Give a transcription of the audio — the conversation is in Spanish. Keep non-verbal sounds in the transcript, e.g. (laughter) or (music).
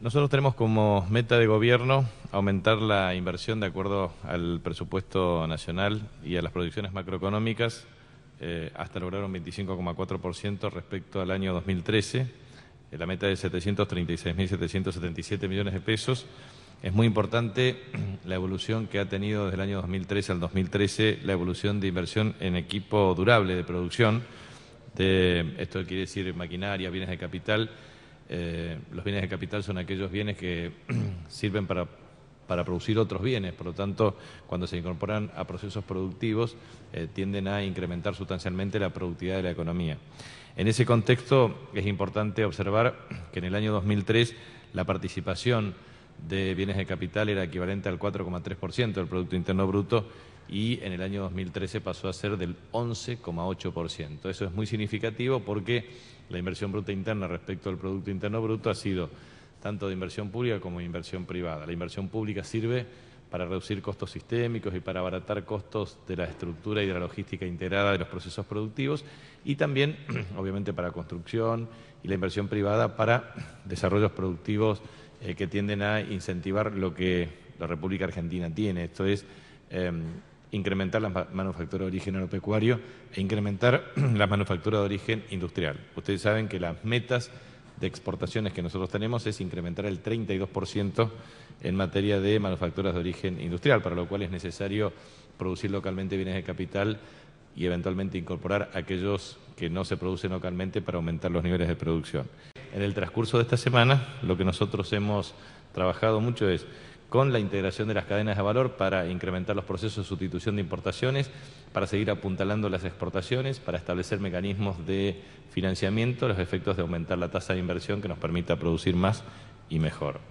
Nosotros tenemos como meta de gobierno aumentar la inversión de acuerdo al presupuesto nacional y a las proyecciones macroeconómicas eh, hasta lograr un 25,4% respecto al año 2013. Eh, la meta de 736.777 millones de pesos. Es muy importante (clears throat) la evolución que ha tenido desde el año 2013 al 2013 la evolución de inversión en equipo durable de producción. De, esto quiere decir maquinaria, bienes de capital eh, los bienes de capital son aquellos bienes que (clears throat) sirven para, para, producir otros bienes, por lo tanto, cuando se incorporan a procesos productivos, eh, tienden a incrementar sustancialmente la productividad de la economía. En ese contexto, es importante observar que en el año 2003 la participación de bienes de capital era equivalente al 4,3% del Producto Interno Bruto y en el año 2013 pasó a ser del 11,8%. Eso es muy significativo porque la inversión bruta interna respecto al Producto Interno Bruto ha sido tanto de inversión pública como de inversión privada. La inversión pública sirve para reducir costos sistémicos y para abaratar costos de la estructura y de la logística integrada de los procesos productivos y también, (clears throat) obviamente, para construcción y la inversión privada para (clears throat) desarrollos productivos eh, que tienden a incentivar lo que la República Argentina tiene, esto es em, incrementar la manufactura de origen agropecuario e incrementar (clears throat) la manufactura de origen industrial. Ustedes saben que las metas de exportaciones que nosotros tenemos es incrementar el 32% en materia de manufacturas de origen industrial, para lo cual es necesario producir localmente bienes de capital y eventualmente incorporar aquellos que no se producen localmente para aumentar los niveles de producción en el transcurso de esta semana lo que nosotros hemos trabajado mucho es con la integración de las cadenas de valor para incrementar los procesos de sustitución de importaciones, para seguir apuntalando las exportaciones, para establecer mecanismos de financiamiento, los efectos de aumentar la tasa de inversión que nos permita producir más y mejor.